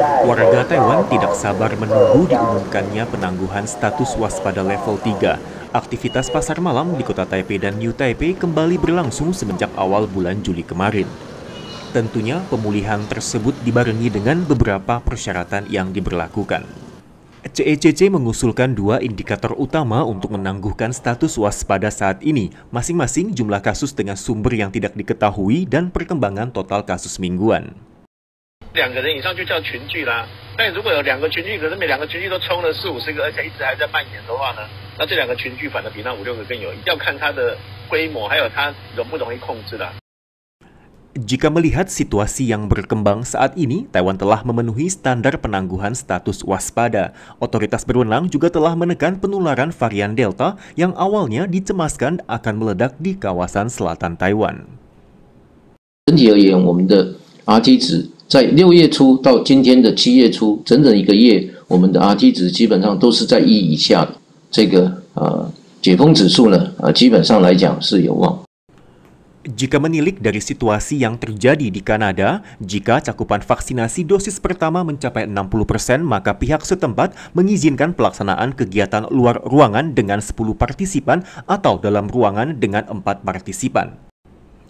Warga Taiwan tidak sabar menunggu diumumkannya penangguhan status waspada level 3. Aktivitas pasar malam di kota Taipei dan New Taipei kembali berlangsung semenjak awal bulan Juli kemarin. Tentunya pemulihan tersebut dibarengi dengan beberapa persyaratan yang diberlakukan. CECC e mengusulkan dua indikator utama untuk menangguhkan status waspada saat ini, masing-masing jumlah kasus dengan sumber yang tidak diketahui dan perkembangan total kasus mingguan. 两个人以上就叫群聚啦。但如果有两个群聚，可是每两个群聚都冲了四五十个，而且一直还在蔓延的话呢，那这两个群聚反而比那五六个更有，要看它的规模，还有它容不容易控制啦。Jika melihat situasi yang berkembang saat ini, Taiwan telah memenuhi standar penangguhan status waspada. Otoritas berwenang juga telah menekan penularan varian Delta yang awalnya dicemaskan akan meledak di kawasan selatan Taiwan. 整体而言，我们的 RT 值在六月初到今天的七月初，整整一个月，我们的 RT 值基本上都是在一以下的。这个呃解封指数呢，呃基本上来讲是有望。Jika menilik dari situasi yang terjadi di Kanada, jika cakupan vaksinasi dosis pertama mencapai 60%, maka pihak setempat mengizinkan pelaksanaan kegiatan luar ruangan dengan 10 partisipan atau dalam ruangan dengan 4 partisipan.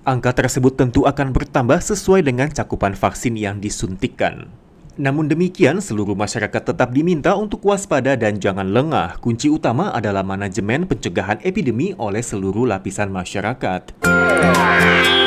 Angka tersebut tentu akan bertambah sesuai dengan cakupan vaksin yang disuntikkan. Namun demikian, seluruh masyarakat tetap diminta untuk waspada dan jangan lengah. Kunci utama adalah manajemen pencegahan epidemi oleh seluruh lapisan masyarakat.